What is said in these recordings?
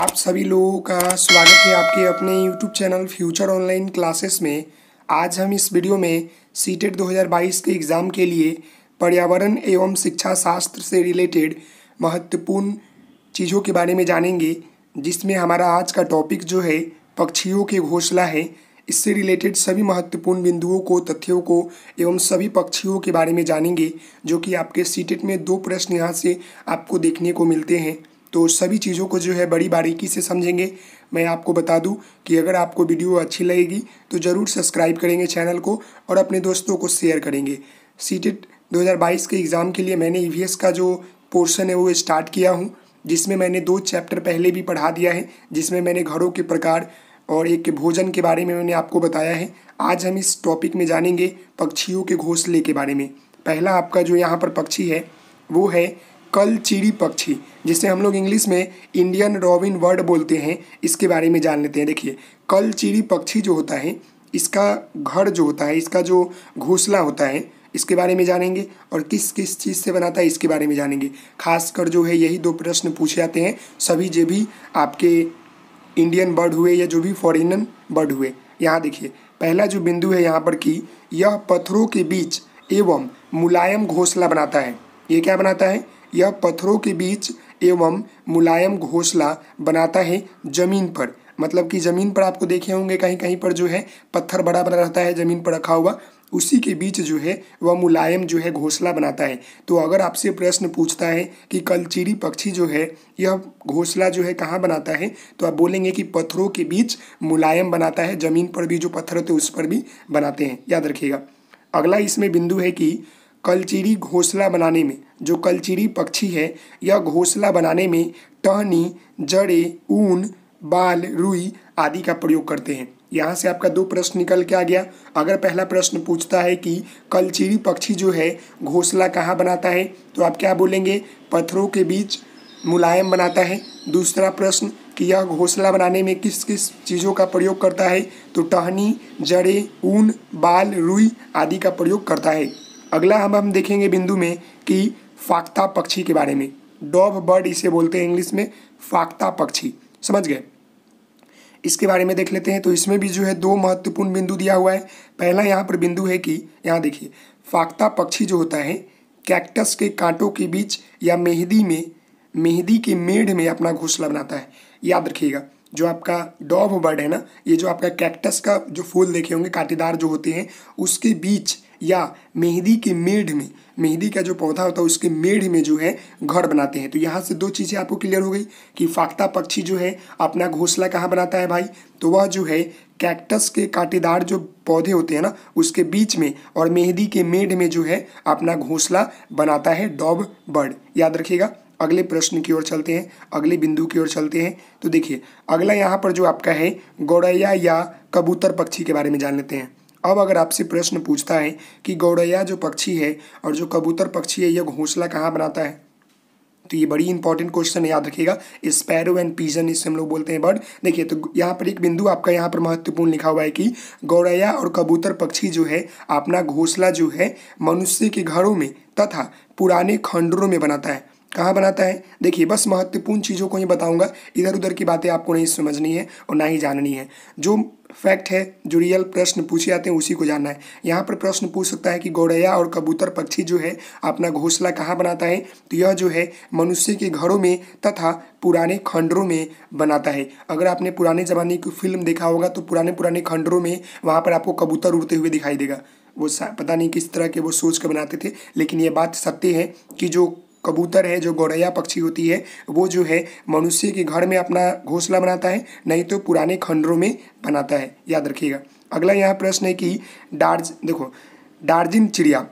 आप सभी लोगों का स्वागत है आपके अपने YouTube channel future online classes में आज हम इस वीडियो में सी टेट e दो के एग्ज़ाम के लिए पर्यावरण एवं शिक्षा शास्त्र से रिलेटेड महत्वपूर्ण चीज़ों के बारे में जानेंगे जिसमें हमारा आज का टॉपिक जो है पक्षियों के घोसला है इससे रिलेटेड सभी महत्वपूर्ण बिंदुओं को तथ्यों को एवं सभी पक्षियों के बारे में जानेंगे जो कि आपके सीटेट e में दो प्रश्न यहाँ से आपको देखने को मिलते हैं तो सभी चीज़ों को जो है बड़ी बारीकी से समझेंगे मैं आपको बता दूं कि अगर आपको वीडियो अच्छी लगेगी तो ज़रूर सब्सक्राइब करेंगे चैनल को और अपने दोस्तों को शेयर करेंगे सीटेट 2022 के एग्ज़ाम के लिए मैंने ई e का जो पोर्शन है वो स्टार्ट किया हूँ जिसमें मैंने दो चैप्टर पहले भी पढ़ा दिया है जिसमें मैंने घरों के प्रकार और एक के भोजन के बारे में मैंने आपको बताया है आज हम इस टॉपिक में जानेंगे पक्षियों के घोंसले के बारे में पहला आपका जो यहाँ पर पक्षी है वो है कल चिड़ी पक्षी जिसे हम लोग इंग्लिश में इंडियन रॉबिन वर्ड बोलते हैं इसके बारे में जान लेते हैं देखिए कल चिड़ी पक्षी जो होता है इसका घर जो होता है इसका जो घोंसला होता है इसके बारे में जानेंगे और किस किस चीज़ से बनाता है इसके बारे में जानेंगे खासकर जो है यही दो प्रश्न पूछे जाते हैं सभी जो भी आपके इंडियन बर्ड हुए या जो भी फॉरेनन बर्ड हुए यहाँ देखिए पहला जो बिंदु है यहाँ पर कि यह पत्थरों के बीच एवं मुलायम घोंसला बनाता है ये क्या बनाता है यह पत्थरों के बीच एवं मुलायम घोंसला बनाता है जमीन पर मतलब कि ज़मीन पर आपको देखे होंगे कहीं कहीं पर जो है पत्थर बड़ा बड़ा रहता है ज़मीन पर रखा हुआ उसी के बीच जो है वह मुलायम जो है घोंसला बनाता है तो अगर आपसे प्रश्न पूछता है कि चिड़ी पक्षी जो है यह घोंसला जो है कहाँ बनाता है तो आप बोलेंगे कि पत्थरों के बीच मुलायम बनाता है ज़मीन पर भी जो पत्थर होते उस पर भी बनाते हैं याद रखिएगा अगला इसमें बिंदु है कि कलचीरी घोंसला बनाने में जो कलचीरी पक्षी है यह घोंसला बनाने में टहनी जड़े ऊन बाल रुई आदि का प्रयोग करते हैं यहाँ से आपका दो प्रश्न निकल के आ गया अगर पहला प्रश्न पूछता है कि कलचीरी पक्षी जो है घोंसला कहाँ बनाता है तो आप क्या बोलेंगे पत्थरों के बीच मुलायम बनाता है दूसरा प्रश्न कि यह घोंसला बनाने में किस किस चीज़ों का प्रयोग करता है तो टहनी जड़े ऊन बाल रुई आदि का प्रयोग करता है अगला हम हम देखेंगे बिंदु में कि फाख्ता पक्षी के बारे में डॉब बर्ड इसे बोलते हैं इंग्लिश में फाख्ता पक्षी समझ गए इसके बारे में देख लेते हैं तो इसमें भी जो है दो महत्वपूर्ण बिंदु दिया हुआ है पहला यहाँ पर बिंदु है कि यहाँ देखिए फाख्ता पक्षी जो होता है कैक्टस के कांटों के बीच या मेहंदी में मेहंदी के मेढ़ में अपना घोंसला बनाता है याद रखिएगा जो आपका डॉब बर्ड है ना ये जो आपका कैक्टस का जो फूल देखे होंगे कांटेदार जो होते हैं उसके बीच या मेहंदी के मेढ़ में मेहंदी का जो पौधा होता है उसके मेढ़ में जो है घर बनाते हैं तो यहाँ से दो चीज़ें आपको क्लियर हो गई कि फाख्ता पक्षी जो है अपना घोंसला कहाँ बनाता है भाई तो वह जो है कैक्टस के कांटेदार जो पौधे होते हैं ना उसके बीच में और मेहंदी के मेढ़ में जो है अपना घोंसला बनाता है डॉब बर्ड याद रखिएगा अगले प्रश्न की ओर चलते हैं अगले बिंदु की ओर चलते हैं तो देखिए अगला यहाँ पर जो आपका है गौरैया या कबूतर पक्षी के बारे में जान लेते हैं अब अगर आपसे प्रश्न पूछता है कि गौरैया जो पक्षी है और जो कबूतर पक्षी है यह घोंसला कहाँ बनाता है तो ये बड़ी इंपॉर्टेंट क्वेश्चन याद रखिएगा स्पैरो एंड पीजन इससे हम लोग बोलते हैं बर्ड देखिए तो यहाँ पर एक बिंदु आपका यहाँ पर महत्वपूर्ण लिखा हुआ है कि गौरैया और कबूतर पक्षी जो है अपना घोंसला जो है मनुष्य के घरों में तथा पुराने खंडरों में बनाता है कहाँ बनाता है देखिए बस महत्वपूर्ण चीज़ों को ही बताऊंगा इधर उधर की बातें आपको नहीं समझनी है और ना ही जाननी है जो फैक्ट है जो रियल प्रश्न पूछे जाते हैं उसी को जानना है यहाँ पर प्रश्न पूछ सकता है कि गौरैया और कबूतर पक्षी जो है अपना घोंसला कहाँ बनाता है तो यह जो है मनुष्य के घरों में तथा पुराने खंडरों में बनाता है अगर आपने पुराने ज़माने की फिल्म देखा होगा तो पुराने पुराने खंडरों में वहाँ पर आपको कबूतर उड़ते हुए दिखाई देगा वो पता नहीं किस तरह के वो सोच कर बनाते थे लेकिन ये बात सत्य है कि जो कबूतर है जो गौरैया पक्षी होती है वो जो है मनुष्य के घर में अपना घोंसला बनाता है नहीं तो पुराने खंडरों में बनाता है याद रखिएगा अगला यहाँ प्रश्न है कि डार्ज देखो डार्जिन चिड़िया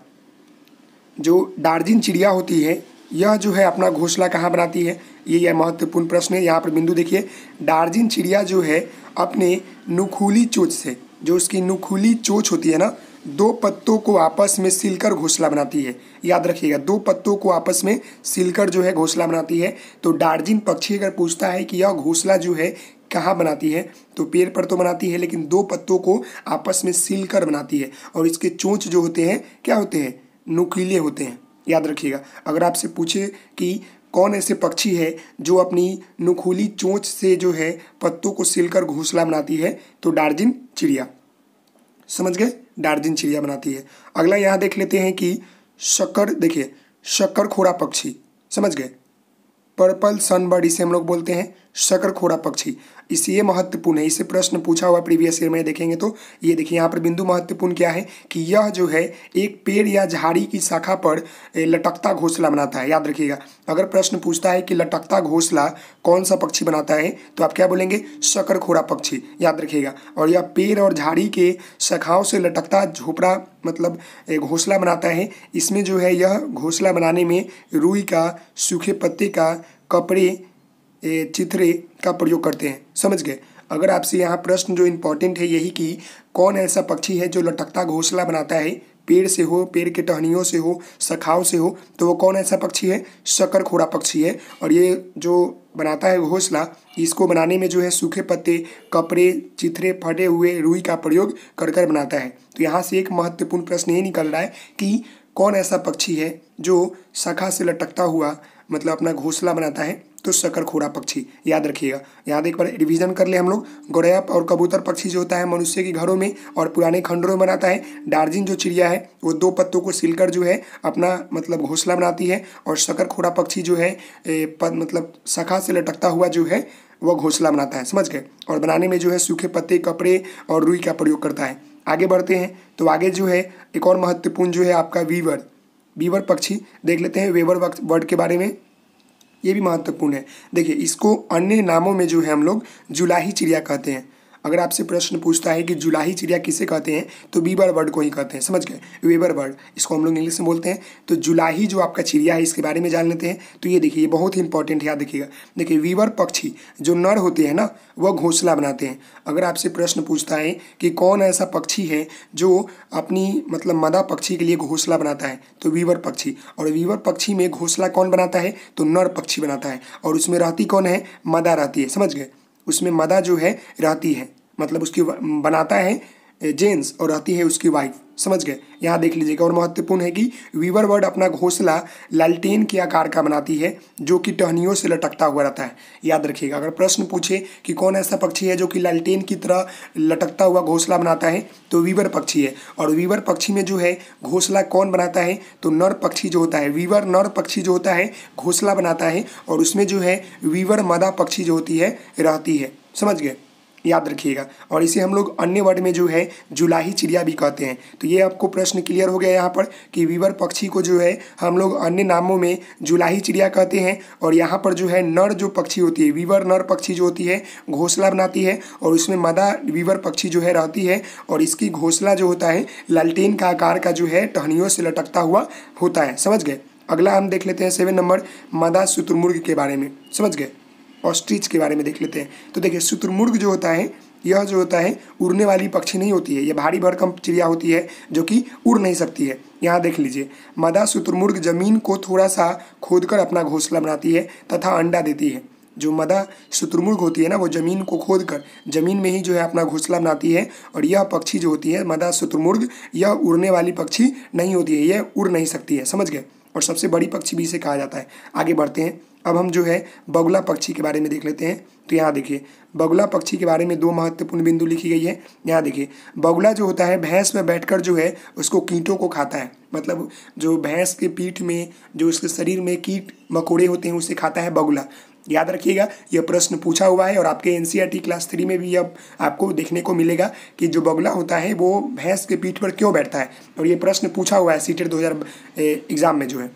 जो डार्जिन चिड़िया होती है यह जो है अपना घोंसला कहाँ बनाती है ये यह महत्वपूर्ण प्रश्न है यहाँ पर बिंदु देखिए डार्जिन चिड़िया जो है अपने नुखुली चोच से जो उसकी नुखुली चोच होती है ना दो पत्तों को आपस में सिलकर घोसला बनाती है याद रखिएगा दो पत्तों को आपस में सिलकर जो है घोसला बनाती है तो डार्जिन पक्षी अगर पूछता है कि यह घोसला जो है कहाँ बनाती है तो पेड़ पर तो बनाती है लेकिन दो पत्तों को आपस में सिलकर बनाती है और इसके चोंच जो होते हैं क्या होते हैं नुकीले होते हैं याद रखिएगा अगर आपसे पूछे कि कौन ऐसे पक्षी है जो अपनी नुखूली चोंच से जो है पत्तों को सिलकर घोंसला बनाती है तो डार्जिन चिड़िया समझ गए डार्जिन चिड़िया बनाती है अगला यहाँ देख लेते हैं कि शक्कर देखिए शक्कर खोड़ा पक्षी समझ गए पर्पल सनबर्ड इसे हम लोग बोलते हैं शक्कर खोड़ा पक्षी इसलिए महत्वपूर्ण है इसे प्रश्न पूछा हुआ प्रीवियस ईयर में देखेंगे तो ये देखिए यहाँ पर बिंदु महत्वपूर्ण क्या है कि यह जो है एक पेड़ या झाड़ी की शाखा पर लटकता घोसला बनाता है याद रखिएगा अगर प्रश्न पूछता है कि लटकता घोसला कौन सा पक्षी बनाता है तो आप क्या बोलेंगे शकरखोरा पक्षी याद रखिएगा और यह पेड़ और झाड़ी के शाखाओं से लटकता झोपड़ा मतलब घोसला बनाता है इसमें जो है यह घोसला बनाने में रुई का सूखे पत्ते का कपड़े ये चित्र का प्रयोग करते हैं समझ गए अगर आपसे यहाँ प्रश्न जो इम्पोर्टेंट है यही कि कौन ऐसा पक्षी है जो लटकता घोंसला बनाता है पेड़ से हो पेड़ के टहनियों से हो सखाव से हो तो वो कौन ऐसा पक्षी है शकर खोड़ा पक्षी है और ये जो बनाता है घोंसला इसको बनाने में जो है सूखे पत्ते कपड़े चिथरे फटे हुए रुई का प्रयोग कर कर बनाता है तो यहाँ से एक महत्वपूर्ण प्रश्न ये निकल रहा है कि कौन ऐसा पक्षी है जो सखा से लटकता हुआ मतलब अपना घोंसला बनाता है तो खोरा पक्षी याद रखिएगा याद एक बार रिवीजन कर ले हम लोग गौरैप और कबूतर पक्षी जो होता है मनुष्य के घरों में और पुराने खंडरों में बनाता है डार्जिन जो चिड़िया है वो दो पत्तों को सिलकर जो है अपना मतलब घोंसला बनाती है और खोरा पक्षी जो है मतलब सखा से लटकता हुआ जो है वह घोंसला बनाता है समझ गए और बनाने में जो है सूखे पत्ते कपड़े और रुई का प्रयोग करता है आगे बढ़ते हैं तो आगे जो है एक और महत्वपूर्ण जो है आपका वीवर वीवर पक्षी देख लेते हैं वेवर वर्ड के बारे में ये भी महत्वपूर्ण है देखिए इसको अन्य नामों में जो है हम लोग जुलाही चिड़िया कहते हैं अगर आपसे प्रश्न पूछता है कि जुलाही चिड़िया किसे कहते हैं तो बीबर बर्ड को ही कहते हैं समझ गए वेबर बर्ड इसको हम लोग इंग्लिश में बोलते हैं तो जुलाही जो आपका चिड़िया है इसके बारे में जान लेते हैं तो ये देखिए बहुत ही इंपॉर्टेंट याद रखिएगा देखिए वीवर पक्षी जो नर होते हैं ना वह घोंसला बनाते हैं अगर आपसे प्रश्न पूछता है कि कौन ऐसा पक्षी है जो अपनी मतलब मदा पक्षी के लिए घोंसला बनाता है तो वीवर पक्षी और वीवर पक्षी में घोंसला कौन बनाता है तो नर पक्षी बनाता है और उसमें रहती कौन है मदा रहती है समझ गए उसमें मदा जो है रहती है मतलब उसकी बनाता है जेन्स और रहती है उसकी वाइफ समझ गए यहाँ देख लीजिएगा और महत्वपूर्ण है कि वीवर वर्ड अपना घोसला लालटेन के आकार का बनाती है जो कि टहनियों से लटकता हुआ रहता है याद रखिएगा अगर प्रश्न पूछे कि कौन ऐसा पक्षी है जो कि लालटेन की तरह लटकता हुआ घोसला बनाता है तो वीवर पक्षी है और वीवर पक्षी में जो है घोसला कौन बनाता है तो नर पक्षी जो होता है वीवर नर पक्षी जो होता है घोसला बनाता है और उसमें जो है वीवर मदा पक्षी जो होती है रहती है समझ गए याद रखिएगा और इसे हम लोग अन्य वर्ड में जो है जुलाही चिड़िया भी कहते हैं तो ये आपको प्रश्न क्लियर हो गया यहाँ पर कि विवर पक्षी को जो है हम लोग अन्य नामों में जुलाही चिड़िया कहते हैं और यहाँ पर जो है नर जो पक्षी होती है विवर नर पक्षी जो होती है घोसला बनाती है और उसमें मदा विवर पक्षी जो है रहती है और इसकी घोसला जो होता है लालटेन का आकार का जो है टहनियों से लटकता हुआ होता है समझ गए अगला हम देख लेते हैं सेवन नंबर मदा शुतुर्मुर्ग के बारे में समझ गए और स्ट्रीच के बारे में देख लेते हैं तो देखिए शुतुरमुर्ग जो होता है यह जो होता है उड़ने वाली पक्षी नहीं होती है यह भारी भरकम चिड़िया होती है जो कि उड़ नहीं सकती है यहाँ देख लीजिए मदा शुतुरमुर्ग जमीन को थोड़ा सा खोदकर अपना घोंसला बनाती है तथा अंडा देती है जो मदा शुतुरमुर्ग होती है ना वो ज़मीन को खोद कर ज़मीन में ही जो है अपना घोंसला बनाती है और यह पक्षी जो होती है मदा शुतुरमुर्ग यह उड़ने वाली पक्षी नहीं होती है यह उड़ नहीं सकती है समझ गए और सबसे बड़ी पक्षी भी इसे कहा जाता है आगे बढ़ते हैं अब हम जो है बगुला पक्षी के बारे में देख लेते हैं तो यहाँ देखिए बगुला पक्षी के बारे में दो महत्वपूर्ण बिंदु लिखी गई है यहाँ देखिए बगुला जो होता है भैंस में बैठकर जो है उसको कीटों को खाता है मतलब जो भैंस के पीठ में जो उसके शरीर में कीट मकोड़े होते हैं उसे खाता है बगुला याद रखिएगा यह प्रश्न पूछा हुआ है और आपके एन क्लास थ्री में भी अब आपको देखने को मिलेगा कि जो बगुला होता है वो भैंस के पीठ पर क्यों बैठता है और ये प्रश्न पूछा हुआ है सीटेट e दो एग्ज़ाम में जो है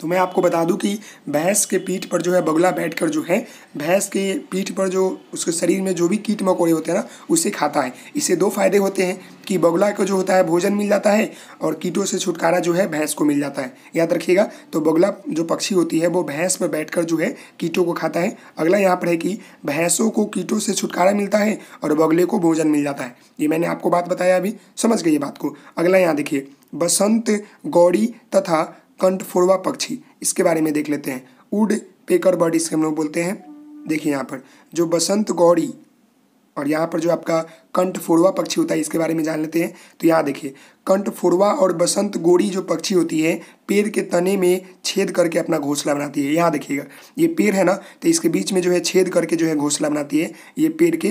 तो मैं आपको बता दूं कि भैंस के पीठ पर जो है बगुला बैठकर जो है भैंस के पीठ पर जो उसके शरीर में जो भी कीट मकोड़े होते हैं ना उसे खाता है इससे दो फायदे होते हैं कि बगुला को जो होता है भोजन मिल जाता है और कीटों से छुटकारा जो है भैंस को मिल जाता है याद रखिएगा तो बगुला जो पक्षी होती है वो भैंस पर बैठ जो है कीटों को खाता है अगला यहाँ पर है कि भैंसों को कीटों से छुटकारा मिलता है और बगले को भोजन मिल जाता है ये मैंने आपको बात बताया अभी समझ गई बात को अगला यहाँ देखिए बसंत गौड़ी तथा कंठ फोड़वा पक्षी इसके बारे में देख लेते हैं उड पेकर बर्ड इसके हम लोग बोलते हैं देखिए यहाँ पर जो बसंत गौड़ी और यहाँ पर जो आपका कंठ फोड़वा पक्षी होता है इसके बारे में जान लेते हैं तो यहाँ देखिए कंठ फोड़वा और बसंत गोड़ी जो पक्षी होती है पेड़ के तने में छेद करके अपना घोंसला बनाती है यहाँ देखिएगा ये पेड़ है ना तो इसके बीच में जो है छेद करके जो है घोंसला बनाती है ये पेड़ के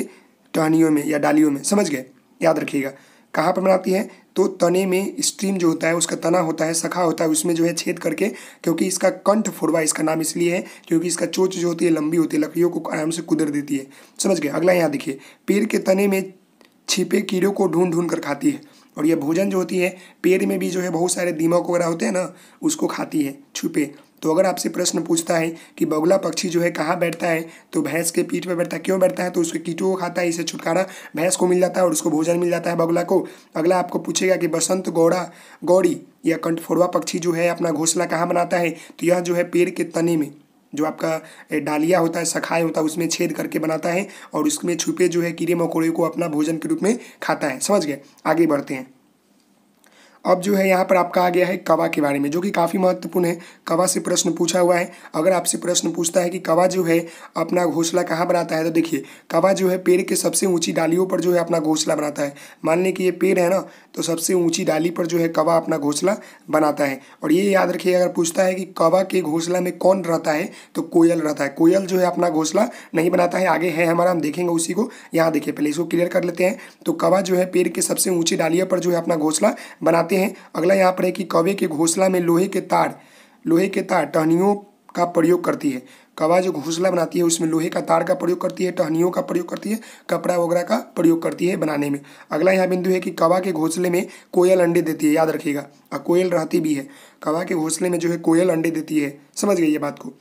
टहनियों में या डालियों में समझ गए याद रखिएगा कहाँ पर बनाती है तो तने में स्ट्रीम जो होता है उसका तना होता है सखा होता है उसमें जो है छेद करके क्योंकि इसका कंठ फोड़वा इसका नाम इसलिए है क्योंकि इसका चोच जो होती है लंबी होती है लकड़ियों को आराम से कुदर देती है समझ गए अगला यहाँ देखिए पेड़ के तने में छिपे कीड़ों को ढूंढ ढूंढ कर खाती है और यह भोजन जो होती है पेड़ में भी जो है बहुत सारे दीमक वगैरह होते हैं ना उसको खाती है छुपे तो अगर आपसे प्रश्न पूछता है कि बगुला पक्षी जो है कहाँ बैठता है तो भैंस के पीठ पर बैठता है क्यों बैठता है तो उसके कीटों को खाता है इसे छुटकारा भैंस को मिल जाता है और उसको भोजन मिल जाता है बगुला को अगला आपको पूछेगा कि बसंत गौड़ा गौड़ी या कंठफोड़वा पक्षी जो है अपना घोंसला कहाँ बनाता है तो यह जो है पेड़ के तने में जो आपका डालिया होता है सखाए होता है उसमें छेद करके बनाता है और उसमें छुपे जो है कीड़े मकोड़े को अपना भोजन के रूप में खाता है समझ गए आगे बढ़ते हैं अब जो है यहाँ पर आपका आ गया है कवा के बारे में जो कि काफ़ी महत्वपूर्ण है कवा से प्रश्न पूछा हुआ है अगर आपसे प्रश्न पूछता है कि कवा जो है अपना घोंसला कहाँ बनाता है तो देखिए कवा जो है पेड़ के सबसे ऊंची डालियों पर जो है अपना घोंसला बनाता है मान लें कि ये पेड़ है ना तो सबसे ऊंची डाली पर जो है कवा अपना घोंसला बनाता है और ये याद रखिए अगर पूछता है कि कवा के घोंसला में कौन रहता है तो कोयल रहता है कोयल जो है अपना घोंसला नहीं बनाता है आगे है हमारा हम देखेंगे उसी को यहाँ देखिए पहले इसको क्लियर कर लेते हैं तो कवा जो है पेड़ के सबसे ऊंची डालियों पर जो है अपना घोंसला बनाते देखते हैं अगला यहाँ पर है कि कवे के घोंसला में लोहे के तार लोहे के तार टहनियों का प्रयोग करती है कवा जो घोंसला बनाती है उसमें लोहे का तार का प्रयोग करती है टहनियों का प्रयोग करती है कपड़ा वगैरह का प्रयोग करती है बनाने में अगला यहाँ बिंदु है कि कवा के घोंसले में कोयल अंडे देती है याद रखिएगा और कोयल रहती भी है कवा के घोंसले में जो है कोयल अंडे देती है समझ गई ये बात को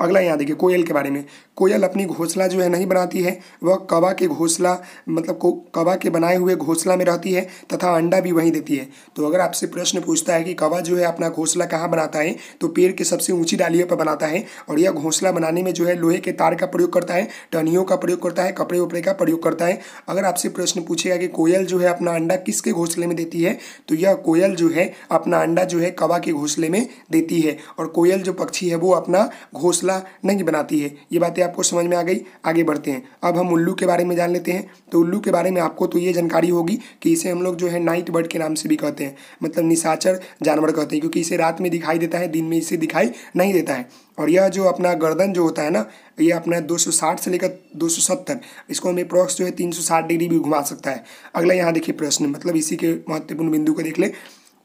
अगला यहाँ देखिए कोयल के बारे में कोयल अपनी घोंसला जो है नहीं बनाती है वह कवा के घोंसला मतलब को कवा के बनाए हुए घोंसला में रहती है तथा अंडा भी वहीं देती है तो अगर आपसे प्रश्न पूछता है कि कवा जो है अपना घोंसला कहाँ बनाता है तो पेड़ के सबसे ऊंची डालियों पर बनाता है और यह घोंसला बनाने में जो है लोहे के तार का प्रयोग करता है टनियों का प्रयोग करता है कपड़े उपड़े का प्रयोग करता है अगर आपसे प्रश्न पूछेगा कि कोयल जो है अपना अंडा किसके घोंसले में देती है तो यह कोयल जो है अपना अंडा जो है कवा के घोंसले में देती है और कोयल जो पक्षी है वो अपना घोंसला घोंसला नहीं बनाती है ये बातें आपको समझ में आ गई आगे बढ़ते हैं अब हम उल्लू के बारे में जान लेते हैं तो उल्लू के बारे में आपको तो ये जानकारी होगी कि इसे हम लोग जो है नाइट बर्ड के नाम से भी कहते हैं मतलब निशाचर जानवर कहते हैं क्योंकि इसे रात में दिखाई देता है दिन में इसे दिखाई नहीं देता है और यह जो अपना गर्दन जो होता है ना यह अपना 260 से लेकर 270 इसको हमें प्रोक्स जो है 360 डिग्री भी घुमा सकता है अगला यहाँ देखिए प्रश्न मतलब इसी के महत्वपूर्ण बिंदु को देख ले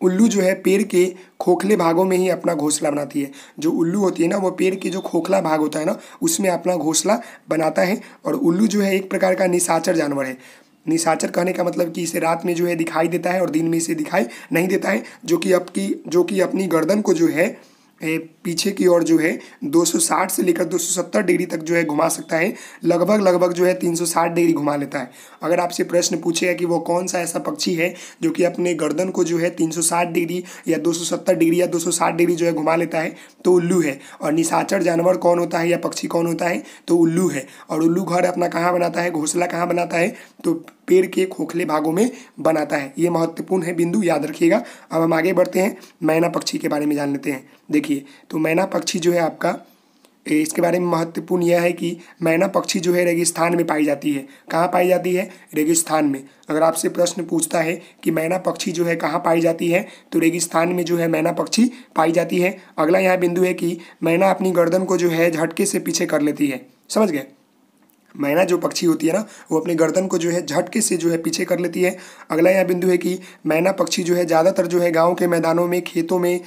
उल्लू जो है पेड़ के खोखले भागों में ही अपना घोंसला बनाती है जो उल्लू होती है ना वो पेड़ के जो खोखला भाग होता है ना उसमें अपना घोंसला बनाता है और उल्लू जो है एक प्रकार का निशाचर जानवर है निशाचर कहने का मतलब कि इसे रात में जो है दिखाई देता है और दिन में इसे दिखाई नहीं देता है जो कि आपकी जो कि अपनी गर्दन को जो है पीछे की ओर जो है 260 से लेकर 270 डिग्री तक जो है घुमा सकता है लगभग लगभग जो है 360 डिग्री घुमा लेता है अगर आपसे प्रश्न पूछेगा कि वो कौन सा ऐसा पक्षी है जो कि अपने गर्दन को जो है 360 डिग्री या 270 डिग्री या 260 डिग्री जो है घुमा लेता है तो उल्लू है और निशाचर जानवर कौन होता है या पक्षी कौन होता है तो उल्लू है और उल्लू घर अपना कहाँ बनाता है घोंसला कहाँ बनाता है तो पेड़ के खोखले भागों में बनाता है ये महत्वपूर्ण है बिंदु याद रखिएगा अब हम आगे बढ़ते हैं मैना पक्षी के बारे में जान लेते हैं देखिए तो मैना पक्षी जो है आपका इसके बारे में महत्वपूर्ण यह है कि मैना पक्षी जो है रेगिस्तान में पाई जाती है कहाँ पाई जाती है रेगिस्तान में अगर आपसे प्रश्न पूछता है कि मैना पक्षी जो है कहाँ पाई जाती है तो रेगिस्तान में जो है मैना पक्षी पाई जाती है अगला यहाँ बिंदु है कि मैना अपनी गर्दन को जो है झटके से पीछे कर लेती है समझ गए मैना जो पक्षी होती है ना वो अपने गर्दन को जो है झटके से जो है पीछे कर लेती है अगला यह बिंदु है कि मैना पक्षी जो है ज़्यादातर जो है गाँव के मैदानों में खेतों में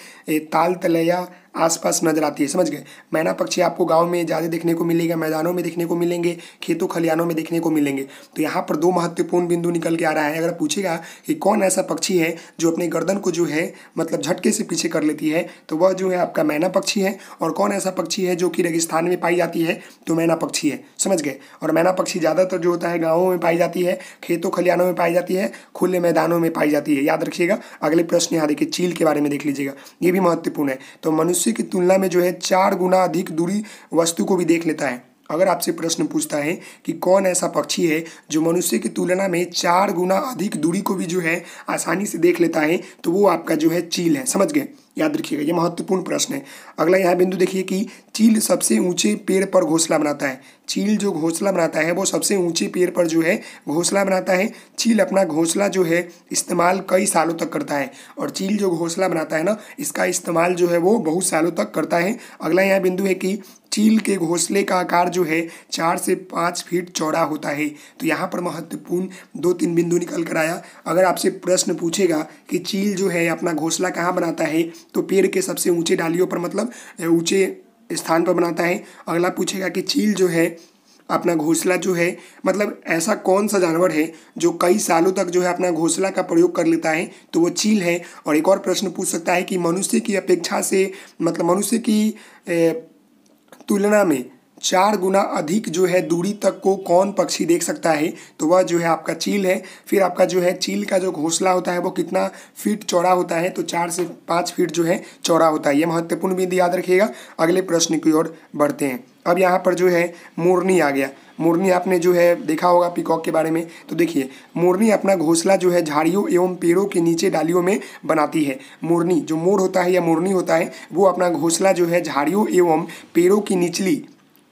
ताल तलैया आसपास नजर आती है समझ गए मैना पक्षी आपको गाँव में ज़्यादा देखने को मिलेगा मैदानों में देखने को मिलेंगे खेतों खलियानों में देखने को मिलेंगे तो यहाँ पर दो महत्वपूर्ण बिंदु निकल के आ रहा है अगर पूछेगा कि कौन ऐसा पक्षी है जो अपने गर्दन को जो है मतलब झटके से पीछे कर लेती है तो वह जो है आपका मैना पक्षी है और कौन ऐसा पक्षी है जो कि रेगिस्तान में पाई जाती है तो मैना पक्षी है समझ गए और मैना पक्षी ज़्यादातर जो होता है गाँवों में पाई जाती है खेतों खलियानों में पाई जाती है खुले मैदानों में पाई जाती है याद रखिएगा अगले प्रश्न यहाँ देखिए चील के बारे में देख लीजिएगा ये भी महत्वपूर्ण है तो मनुष्य उसी की तुलना में जो है चार गुना अधिक दूरी वस्तु को भी देख लेता है अगर आपसे प्रश्न पूछता है कि कौन ऐसा पक्षी है जो मनुष्य की तुलना में चार गुना अधिक दूरी को भी जो है आसानी से देख लेता है तो वो आपका जो है चील है समझ गए याद रखिएगा ये महत्वपूर्ण प्रश्न है अगला यहाँ बिंदु देखिए कि चील सबसे ऊंचे पेड़ पर घोंसला बनाता है चील जो घोंसला बनाता है वो सबसे ऊंचे पेड़ पर जो है घोंसला बनाता है चील अपना घोंसला जो है इस्तेमाल कई सालों तक करता है और चील जो घोंसला बनाता है ना इसका इस्तेमाल जो है वो बहुत सालों तक करता है अगला यहाँ बिंदु है कि चील के घोंसले का आकार जो है चार से पाँच फीट चौड़ा होता है तो यहाँ पर महत्वपूर्ण दो तीन बिंदु निकल कर आया अगर आपसे प्रश्न पूछेगा कि चील जो है अपना घोंसला कहाँ बनाता है तो पेड़ के सबसे ऊँचे डालियों पर मतलब ऊँचे स्थान पर बनाता है अगला पूछेगा कि चील जो है अपना घोंसला जो है मतलब ऐसा कौन सा जानवर है जो कई सालों तक जो है अपना घोंसला का प्रयोग कर लेता है तो वो चील है और एक और प्रश्न पूछ सकता है कि मनुष्य की अपेक्षा से मतलब मनुष्य की ए, तुलना में चार गुना अधिक जो है दूरी तक को कौन पक्षी देख सकता है तो वह जो है आपका चील है फिर आपका जो है चील का जो घोंसला होता है वो कितना फीट चौड़ा होता है तो चार से पाँच फीट जो है चौड़ा होता है ये महत्वपूर्ण बिंदु याद रखिएगा अगले प्रश्न की ओर बढ़ते हैं अब यहाँ पर जो है मोरनी आ गया मोरनी आपने जो है देखा होगा पिकॉक के बारे में तो देखिए मोरनी अपना घोंसला जो है झाड़ियों एवं पेड़ों के नीचे डालियों में बनाती है मोरनी जो मोर होता है या मोरनी होता है वो अपना घोंसला जो है झाड़ियों एवं पेड़ों की निचली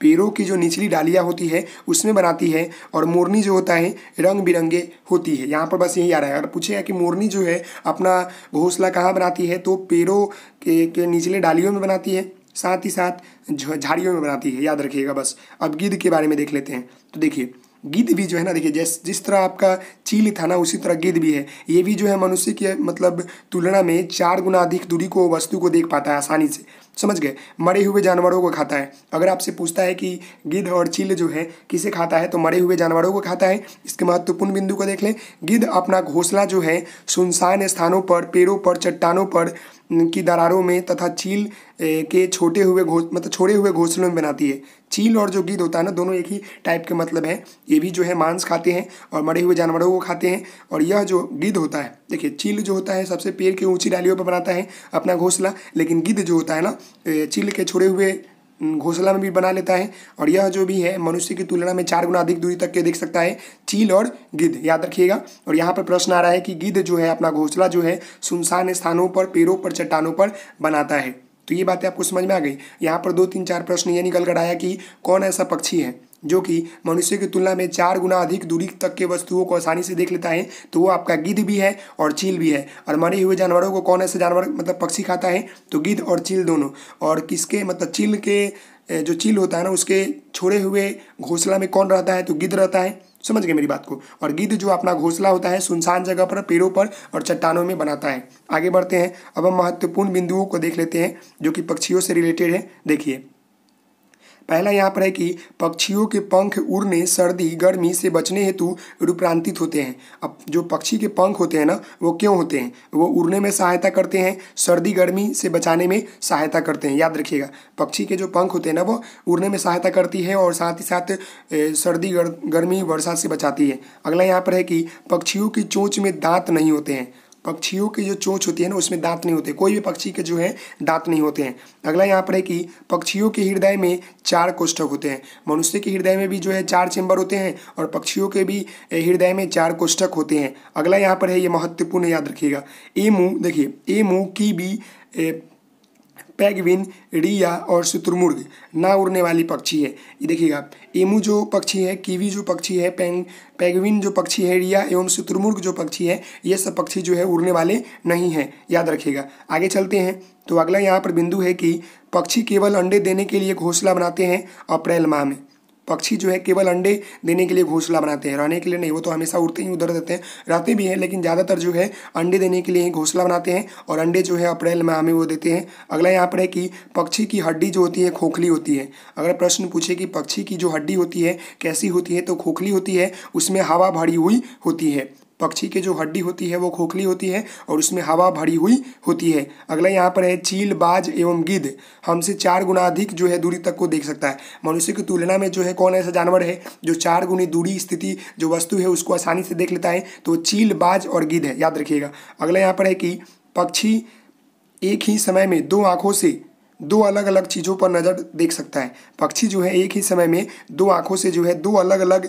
पेड़ों की जो निचली डालियाँ होती है उसमें बनाती है और मोरनी जो होता है रंग बिरंगे होती है यहाँ पर बस यही आ रहा है अगर पूछे कि मोरनी जो है अपना घोंसला कहाँ बनाती है तो पेड़ों के, के निचले डालियों में बनाती है साथ ही साथ झाड़ियों में बनाती है याद रखिएगा बस अब गिद्ध के बारे में देख लेते हैं तो देखिए गिद्ध भी जो है ना देखिए जैस जिस तरह आपका चील था ना उसी तरह गिद्ध भी है ये भी जो है मनुष्य के मतलब तुलना में चार गुना अधिक दूरी को वस्तु को देख पाता है आसानी से समझ गए मरे हुए जानवरों को खाता है अगर आपसे पूछता है कि गिद्ध और चील जो है किसे खाता है तो मरे हुए जानवरों को खाता है इसके महत्वपूर्ण बिंदु को देख लें गिद्ध अपना घोंसला जो है सुनसान स्थानों पर पेड़ों पर चट्टानों पर की दरारों में तथा चील के छोटे हुए घोस मतलब छोड़े हुए घोंसलों में बनाती है चील और जो गिद्ध होता है ना दोनों एक ही टाइप के मतलब हैं ये भी जो है मांस खाते हैं और मरे हुए जानवरों को खाते हैं और यह जो गिद्ध होता है देखिए चील जो होता है सबसे पेड़ की ऊंची डालियों पर बनाता है अपना घोंसला लेकिन गिद्ध जो होता है ना चील के छोड़े हुए घोसला में भी बना लेता है और यह जो भी है मनुष्य की तुलना में चार गुना अधिक दूरी तक के देख सकता है चील और गिद्ध याद रखिएगा और यहाँ पर प्रश्न आ रहा है कि गिद्ध जो है अपना घोसला जो है सुनसान स्थानों पर पेड़ों पर चट्टानों पर बनाता है तो ये बातें आपको समझ में आ गई यहाँ पर दो तीन चार प्रश्न ये निकल कर आया कि कौन ऐसा पक्षी है जो कि मनुष्य की तुलना में चार गुना अधिक दूरी तक के वस्तुओं को आसानी से देख लेता है तो वो आपका गिद्ध भी है और चील भी है और मरे हुए जानवरों को कौन ऐसे जानवर मतलब पक्षी खाता है तो गिद्ध और चील दोनों और किसके मतलब चील के जो चील होता है ना उसके छोड़े हुए घोंसला में कौन रहता है तो गिद्ध रहता है समझ गए मेरी बात को और गिद्ध जो अपना घोंसला होता है सुनसान जगह पर पेड़ों पर और चट्टानों में बनाता है आगे बढ़ते हैं अब हम महत्वपूर्ण बिंदुओं को देख लेते हैं जो कि पक्षियों से रिलेटेड है देखिए पहला यहाँ पर है कि पक्षियों के पंख उड़ने सर्दी गर्मी से बचने हेतु रूपांतरित होते हैं अब जो पक्षी के पंख होते हैं ना वो क्यों होते हैं वो उड़ने में सहायता करते हैं सर्दी गर्मी से बचाने में सहायता करते हैं याद रखिएगा पक्षी के जो पंख होते हैं ना वो उड़ने में सहायता करती है और साथ ही साथ सर्दी गर्मी वर्षा से बचाती है अगला यहाँ पर है कि पक्षियों की चोंच में दांत नहीं होते हैं पक्षियों की जो चोंच होती है ना उसमें दांत नहीं होते कोई भी पक्षी के जो है दांत नहीं होते हैं अगला यहाँ पर है कि पक्षियों के हृदय में चार कोष्ठक होते हैं मनुष्य के हृदय में भी जो है चार चैम्बर होते हैं और पक्षियों के भी हृदय में चार कोष्ठक होते हैं अगला यहाँ पर है ये महत्वपूर्ण याद रखिएगा ए मुँह देखिए ए मुँह की भी पैगविन रिया और शत्रुमुर्ग ना उड़ने वाली पक्षी है ये देखिएगा एमू जो पक्षी है कीवी जो पक्षी है पैंग पैगविन जो पक्षी है रिया एवं शत्रुमुर्ग जो पक्षी है ये सब पक्षी जो है उड़ने वाले नहीं हैं याद रखिएगा आगे चलते हैं तो अगला यहाँ पर बिंदु है कि पक्षी केवल अंडे देने के लिए घोंसला बनाते हैं अप्रैल माह में पक्षी जो है केवल अंडे देने के लिए घोंसला बनाते हैं रहने के लिए नहीं वो तो हमेशा उड़ते ही उधर रहते हैं रहते भी हैं लेकिन ज़्यादातर जो है अंडे देने के लिए ही घोंसला बनाते हैं और अंडे जो है अप्रैल में हमें वो देते हैं अगला यहाँ पर है कि पक्षी की हड्डी जो होती है खोखली होती है अगर प्रश्न पूछे कि पक्षी की जो हड्डी होती है कैसी होती है तो खोखली होती है उसमें हवा भरी हुई होती है पक्षी की जो हड्डी होती है वो खोखली होती है और उसमें हवा भरी हुई होती है अगला यहाँ पर है चील बाज एवं गिद्ध हमसे चार गुना अधिक जो है दूरी तक को देख सकता है मनुष्य की तुलना में जो है कौन ऐसा जानवर है जो चार गुनी दूरी स्थिति जो वस्तु है उसको आसानी से देख लेता है तो चील बाज और गिद्ध है याद रखिएगा अगला यहाँ पर है कि पक्षी एक ही समय में दो आँखों से दो अलग अलग चीज़ों पर नज़र देख सकता है पक्षी जो है एक ही समय में दो आँखों से जो है दो अलग अलग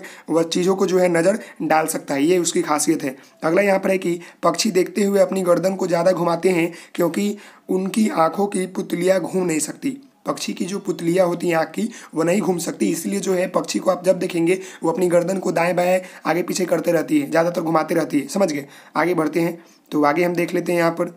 चीज़ों को जो है नज़र डाल सकता है ये उसकी खासियत है अगला यहाँ पर है कि पक्षी देखते हुए अपनी गर्दन को ज़्यादा घुमाते हैं क्योंकि उनकी आँखों की पुतलियाँ घूम नहीं सकती पक्षी की जो पुतलियाँ होती हैं आँख की वो नहीं घूम सकती इसलिए जो है पक्षी को आप जब देखेंगे वो अपनी गर्दन को दाएँ बाएँ आगे पीछे करते रहती है ज़्यादातर घुमाते रहती है समझ गए आगे बढ़ते हैं तो आगे हम देख लेते हैं यहाँ पर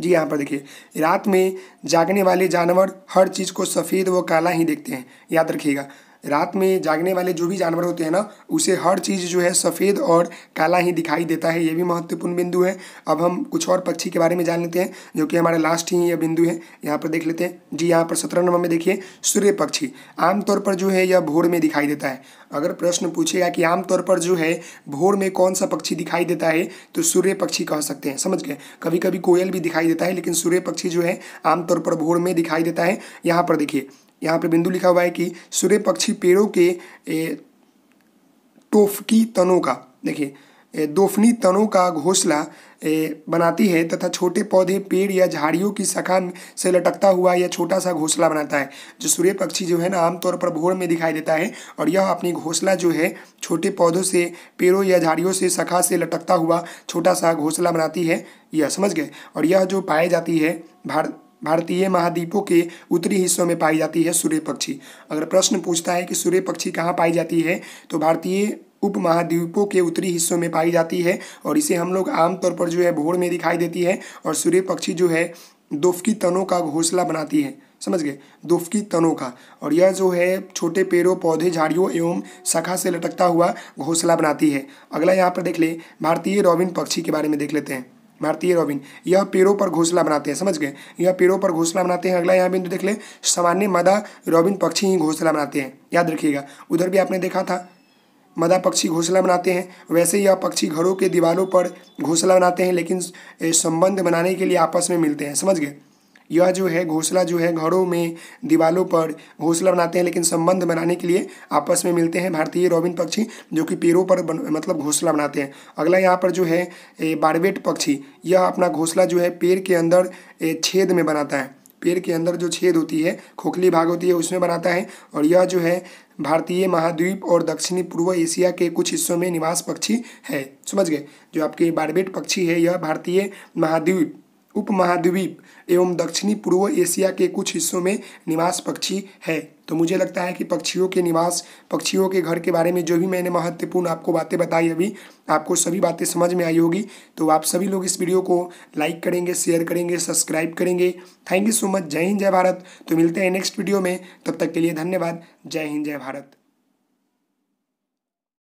जी यहाँ पर देखिए रात में जागने वाले जानवर हर चीज़ को सफ़ेद व काला ही देखते हैं याद रखिएगा रात में जागने वाले जो भी जानवर होते हैं ना उसे हर चीज़ जो है सफ़ेद और काला ही दिखाई देता है ये भी महत्वपूर्ण बिंदु है अब हम कुछ और पक्षी के बारे में जान लेते हैं जो कि हमारे लास्ट ही यह बिंदु है यहाँ पर देख लेते हैं जी यहाँ पर सत्रह नंबर में देखिए सूर्य पक्षी आमतौर पर जो है यह भोर में दिखाई देता है अगर प्रश्न पूछेगा कि आमतौर पर जो है भोर में कौन सा पक्षी दिखाई देता है तो सूर्य पक्षी कह सकते हैं समझ गए कभी कभी कोयल भी दिखाई देता है लेकिन सूर्य पक्षी जो है आमतौर पर भोर में दिखाई देता है यहाँ पर देखिए यहाँ पर बिंदु लिखा हुआ है कि सूर्य पक्षी पेड़ों के टोफकी तनों का देखिए दोफनी तनों का घोंसला बनाती है तथा छोटे पौधे पेड़ या झाड़ियों की शाखा से लटकता हुआ या छोटा सा घोंसला बनाता है जो सूर्य पक्षी जो है ना आमतौर पर भोर में दिखाई देता है और यह अपनी घोंसला जो है छोटे पौधों से पेड़ों या झाड़ियों से शाखा से लटकता हुआ छोटा सा घोंसला बनाती है यह समझ गए और यह जो पाई जाती है भारत भारतीय महाद्वीपों के उत्तरी हिस्सों में पाई जाती है सूर्य पक्षी अगर प्रश्न पूछता है कि सूर्य पक्षी कहाँ पाई जाती है तो भारतीय उप महाद्वीपों के उत्तरी हिस्सों में पाई जाती है और इसे हम लोग आमतौर पर जो है भोर में दिखाई देती है और सूर्य पक्षी जो है दोफकी तनों का घोंसला बनाती है समझ गए दोफकी तनों का और यह जो है छोटे पेड़ों पौधे झाड़ियों एवं शाखा से लटकता हुआ घोंसला बनाती है अगला यहाँ पर देख ले भारतीय रॉबिन पक्षी के बारे में देख लेते हैं भारतीय रॉबिन यह पेड़ों पर घोसला बनाते हैं समझ गए यह पेड़ों पर घोसला बनाते हैं अगला यहाँ बिंदु देख ले सामान्य मदा रॉबिन पक्षी ही घोसला बनाते हैं याद रखिएगा उधर भी आपने देखा था मदा पक्षी घोंसला बनाते हैं वैसे ही यह पक्षी घरों के दीवारों पर घोंसला बनाते हैं लेकिन संबंध बनाने के लिए आपस में मिलते हैं समझ गए यह जो है घोंसला जो है घरों में दीवालों पर घोंसला बनाते हैं लेकिन संबंध बनाने के लिए आपस में मिलते हैं भारतीय रॉबिन पक्षी जो कि पेड़ों पर बन, मतलब घोंसला बनाते हैं अगला यहाँ पर जो है बारबेट पक्षी यह अपना घोंसला जो है पेड़ के अंदर छेद में बनाता है पेड़ के अंदर जो छेद होती है खोखली भाग होती है उसमें बनाता है और यह जो है भारतीय महाद्वीप और दक्षिणी पूर्व एशिया के कुछ हिस्सों में निवास पक्षी है समझ गए जो आपके बारबेट पक्षी है यह भारतीय महाद्वीप उपमहाद्वीप एवं दक्षिणी पूर्व एशिया के कुछ हिस्सों में निवास पक्षी है तो मुझे लगता है कि पक्षियों के निवास पक्षियों के घर के बारे में जो भी मैंने महत्वपूर्ण आपको बातें बताई अभी आपको सभी बातें समझ में आई होगी तो आप सभी लोग इस वीडियो को लाइक करेंगे शेयर करेंगे सब्सक्राइब करेंगे थैंक यू सो मच जय हिंद जय भारत तो मिलते हैं नेक्स्ट वीडियो में तब तक के लिए धन्यवाद जय हिंद जय भारत